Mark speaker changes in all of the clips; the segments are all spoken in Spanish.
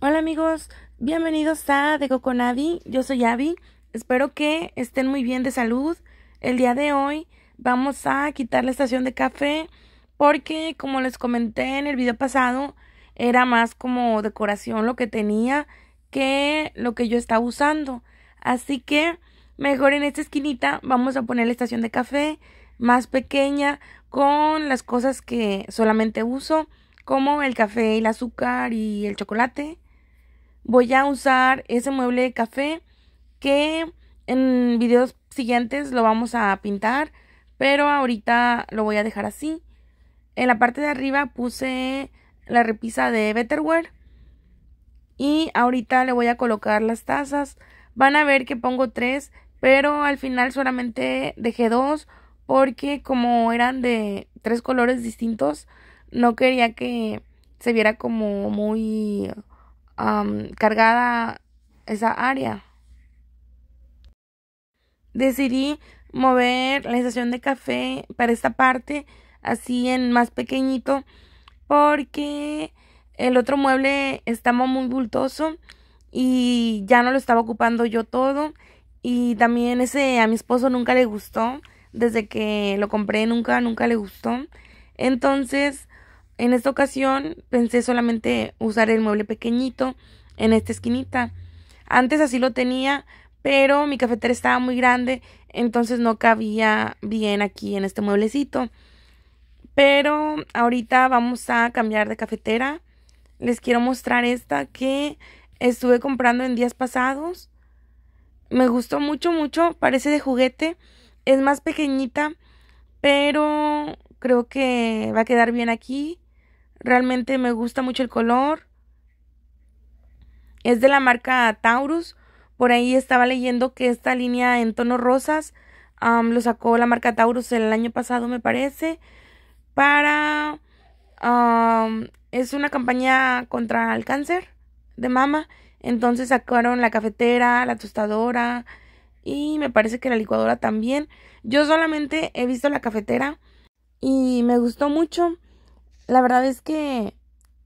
Speaker 1: Hola amigos, bienvenidos a De con Abby. Yo soy Abby. Espero que estén muy bien de salud. El día de hoy vamos a quitar la estación de café porque como les comenté en el video pasado, era más como decoración lo que tenía que lo que yo estaba usando. Así que mejor en esta esquinita vamos a poner la estación de café más pequeña con las cosas que solamente uso como el café, el azúcar y el chocolate voy a usar ese mueble de café que en videos siguientes lo vamos a pintar, pero ahorita lo voy a dejar así. En la parte de arriba puse la repisa de Betterware y ahorita le voy a colocar las tazas. Van a ver que pongo tres, pero al final solamente dejé dos porque como eran de tres colores distintos, no quería que se viera como muy cargada esa área. Decidí mover la estación de café para esta parte, así en más pequeñito, porque el otro mueble estaba muy bultoso y ya no lo estaba ocupando yo todo. Y también ese a mi esposo nunca le gustó, desde que lo compré nunca, nunca le gustó. Entonces en esta ocasión pensé solamente usar el mueble pequeñito en esta esquinita. Antes así lo tenía, pero mi cafetera estaba muy grande, entonces no cabía bien aquí en este mueblecito. Pero ahorita vamos a cambiar de cafetera. Les quiero mostrar esta que estuve comprando en días pasados. Me gustó mucho, mucho. Parece de juguete. Es más pequeñita, pero creo que va a quedar bien aquí. Realmente me gusta mucho el color. Es de la marca Taurus. Por ahí estaba leyendo que esta línea en tonos rosas lo sacó la marca Taurus el año pasado, me parece. Para. es una campaña contra el cáncer de mama. Entonces sacaron la cafetera, la tostadora y me parece que la licuadora también. Yo solamente he visto la cafetera y me gustó mucho la verdad es que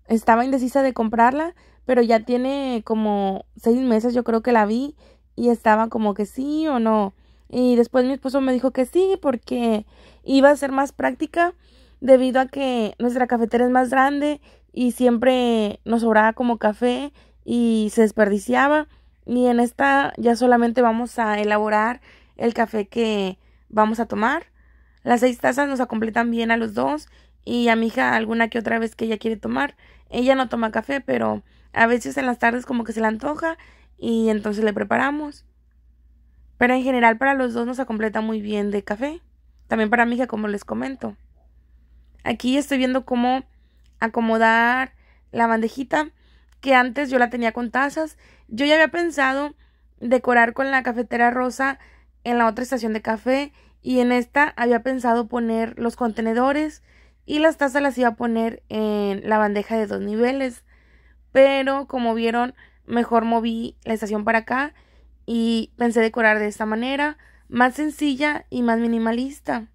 Speaker 1: estaba indecisa de comprarla, pero ya tiene como seis meses yo creo que la vi y estaba como que sí o no. Y después mi esposo me dijo que sí porque iba a ser más práctica debido a que nuestra cafetera es más grande y siempre nos sobraba como café y se desperdiciaba. Y en esta ya solamente vamos a elaborar el café que vamos a tomar. Las seis tazas nos acompletan bien a los dos y a mi hija alguna que otra vez que ella quiere tomar. Ella no toma café, pero a veces en las tardes como que se le antoja y entonces le preparamos. Pero en general para los dos nos completa muy bien de café. También para mi hija, como les comento. Aquí estoy viendo cómo acomodar la bandejita que antes yo la tenía con tazas. Yo ya había pensado decorar con la cafetera rosa en la otra estación de café y en esta había pensado poner los contenedores y las tazas las iba a poner en la bandeja de dos niveles. Pero como vieron, mejor moví la estación para acá y pensé decorar de esta manera, más sencilla y más minimalista.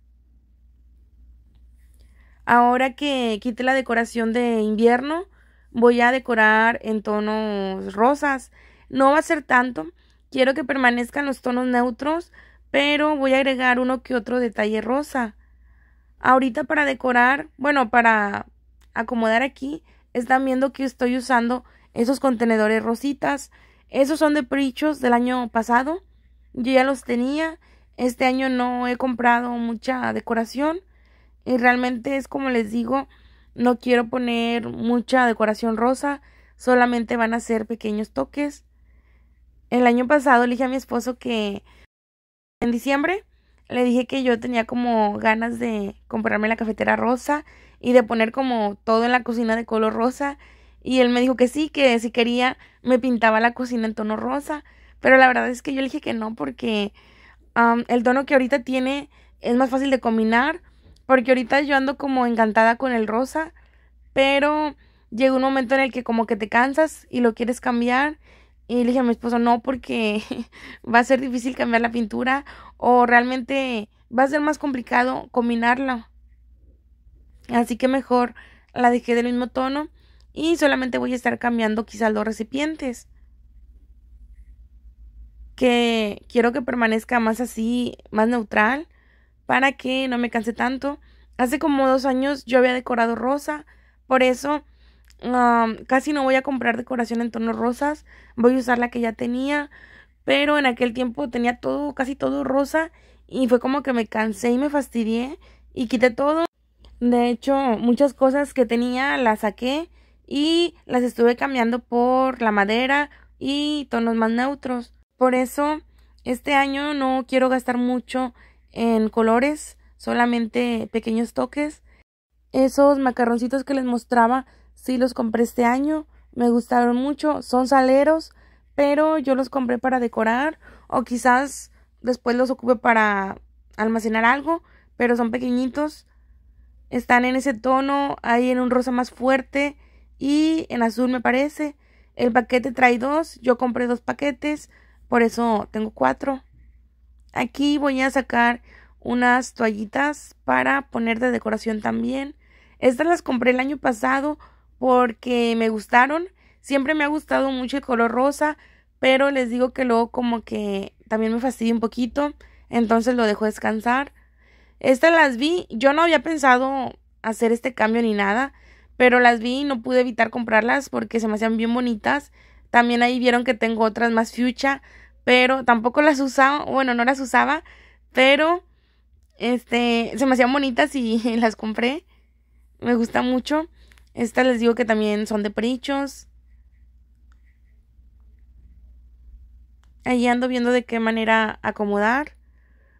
Speaker 1: Ahora que quité la decoración de invierno, voy a decorar en tonos rosas. No va a ser tanto, quiero que permanezcan los tonos neutros, pero voy a agregar uno que otro detalle rosa. Ahorita para decorar, bueno, para acomodar aquí, están viendo que estoy usando esos contenedores rositas. Esos son de prichos del año pasado. Yo ya los tenía. Este año no he comprado mucha decoración. Y realmente es como les digo, no quiero poner mucha decoración rosa. Solamente van a ser pequeños toques. El año pasado le dije a mi esposo que en diciembre le dije que yo tenía como ganas de comprarme la cafetera rosa y de poner como todo en la cocina de color rosa. Y él me dijo que sí, que si quería me pintaba la cocina en tono rosa. Pero la verdad es que yo le dije que no porque el tono que ahorita tiene es más fácil de combinar. Porque ahorita yo ando como encantada con el rosa. Pero llega un momento en el que como que te cansas y lo quieres cambiar y le dije a mi esposo, no, porque va a ser difícil cambiar la pintura o realmente va a ser más complicado combinarla. Así que mejor la dejé del mismo tono y solamente voy a estar cambiando quizás los recipientes. Que quiero que permanezca más así, más neutral, para que no me canse tanto. Hace como dos años yo había decorado rosa, por eso casi no voy a comprar decoración en tonos rosas. Voy a usar la que ya tenía. Pero en aquel tiempo tenía todo, casi todo rosa. Y fue como que me cansé y me fastidié. Y quité todo. De hecho, muchas cosas que tenía las saqué. Y las estuve cambiando por la madera y tonos más neutros. Por eso, este año no quiero gastar mucho en colores. Solamente pequeños toques. Esos macarroncitos que les mostraba Sí, los compré este año, me gustaron mucho, son saleros, pero yo los compré para decorar o quizás después los ocupe para almacenar algo, pero son pequeñitos, están en ese tono, ahí en un rosa más fuerte y en azul me parece. El paquete trae dos, yo compré dos paquetes, por eso tengo cuatro. Aquí voy a sacar unas toallitas para poner de decoración también. Estas las compré el año pasado porque me gustaron. Siempre me ha gustado mucho el color rosa, pero les digo que luego como que también me fastidia un poquito, entonces lo dejo descansar. Estas las vi, yo no había pensado hacer este cambio ni nada, pero las vi y no pude evitar comprarlas porque se me hacían bien bonitas. También ahí vieron que tengo otras más fucha, pero tampoco las usaba, bueno, no las usaba, pero este, se me hacían bonitas y las compré. Me gusta mucho. Estas les digo que también son de perichos. Ahí ando viendo de qué manera acomodar.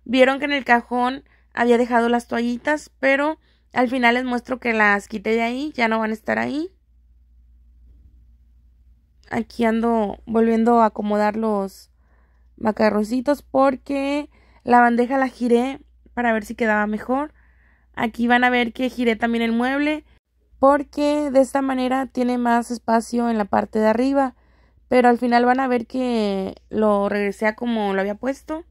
Speaker 1: Vieron que en el cajón había dejado las toallitas, pero al final les muestro que las quité de ahí, ya no van a estar ahí. Aquí ando volviendo a acomodar los macarroncitos porque la bandeja la giré para ver si quedaba mejor. Aquí van a ver que giré también el mueble porque de esta manera tiene más espacio en la parte de arriba pero al final van a ver que lo regresé a como lo había puesto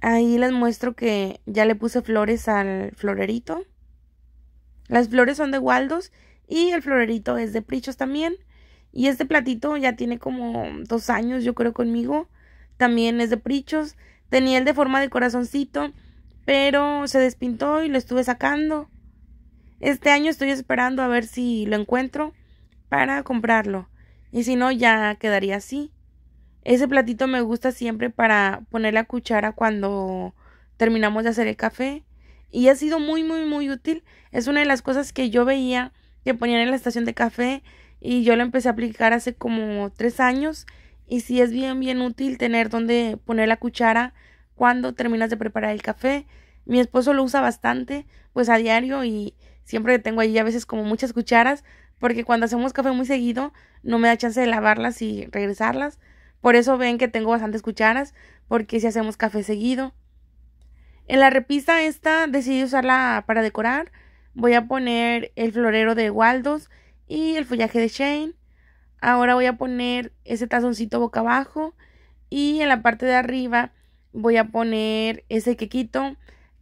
Speaker 1: ahí les muestro que ya le puse flores al florerito las flores son de Waldos y el florerito es de Prichos también y este platito ya tiene como dos años yo creo conmigo también es de Prichos tenía el de forma de corazoncito pero se despintó y lo estuve sacando. Este año estoy esperando a ver si lo encuentro para comprarlo. Y si no, ya quedaría así. Ese platito me gusta siempre para poner la cuchara cuando terminamos de hacer el café. Y ha sido muy, muy, muy útil. Es una de las cosas que yo veía que ponían en la estación de café y yo lo empecé a aplicar hace como tres años. Y sí es bien, bien útil tener donde poner la cuchara cuando terminas de preparar el café mi esposo lo usa bastante, pues a diario y siempre tengo allí a veces como muchas cucharas, porque cuando hacemos café muy seguido no me da chance de lavarlas y regresarlas. Por eso ven que tengo bastantes cucharas, porque si hacemos café seguido. En la repisa esta decidí usarla para decorar. Voy a poner el florero de Waldos y el follaje de Shane. Ahora voy a poner ese tazoncito boca abajo y en la parte de arriba voy a poner ese quequito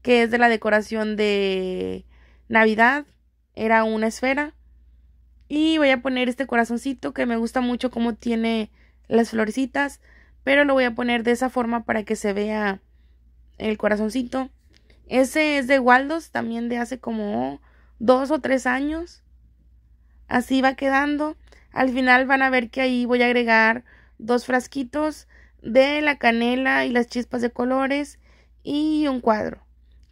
Speaker 1: que es de la decoración de Navidad. Era una esfera. Y voy a poner este corazoncito que me gusta mucho como tiene las florecitas. Pero lo voy a poner de esa forma para que se vea el corazoncito. Ese es de Waldos, también de hace como dos o tres años. Así va quedando. Al final van a ver que ahí voy a agregar dos frasquitos de la canela y las chispas de colores y un cuadro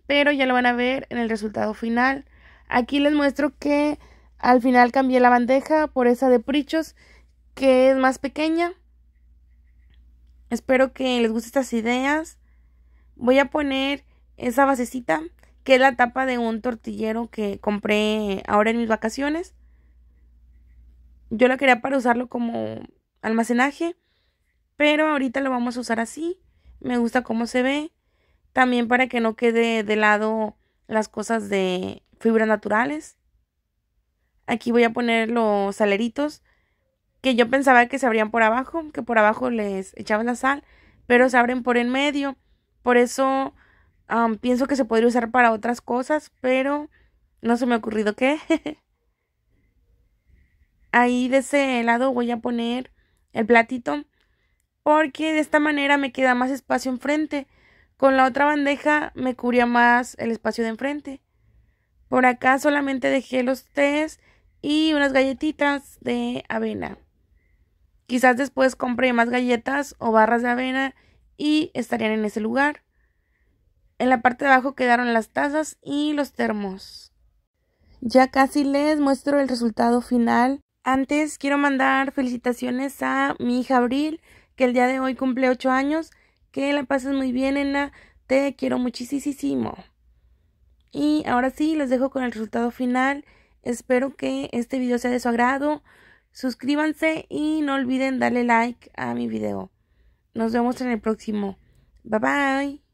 Speaker 1: pero ya lo van a ver en el resultado final. Aquí les muestro que al final cambié la bandeja por esa de prichos, que es más pequeña. Espero que les gusten estas ideas. Voy a poner esa basecita, que es la tapa de un tortillero que compré ahora en mis vacaciones. Yo la quería para usarlo como almacenaje, pero ahorita lo vamos a usar así. Me gusta cómo se ve. También para que no quede de lado las cosas de fibras naturales. Aquí voy a poner los aleritos. que yo pensaba que se abrían por abajo, que por abajo les echaban la sal, pero se abren por en medio. Por eso pienso que se podría usar para otras cosas, pero no se me ha ocurrido qué. Ahí de ese lado voy a poner el platito, porque de esta manera me queda más espacio enfrente con la otra bandeja me cubría más el espacio de enfrente. Por acá solamente dejé los tés y unas galletitas de avena. Quizás después compré más galletas o barras de avena y estarían en ese lugar. En la parte de abajo quedaron las tazas y los termos. Ya casi les muestro el resultado final. Antes quiero mandar felicitaciones a mi hija Abril, que el día de hoy cumple 8 años que la pases muy bien, Ena. Te quiero muchísimo. Y ahora sí, les dejo con el resultado final. Espero que este video sea de su agrado. Suscríbanse y no olviden darle like a mi video. Nos vemos en el próximo. Bye bye.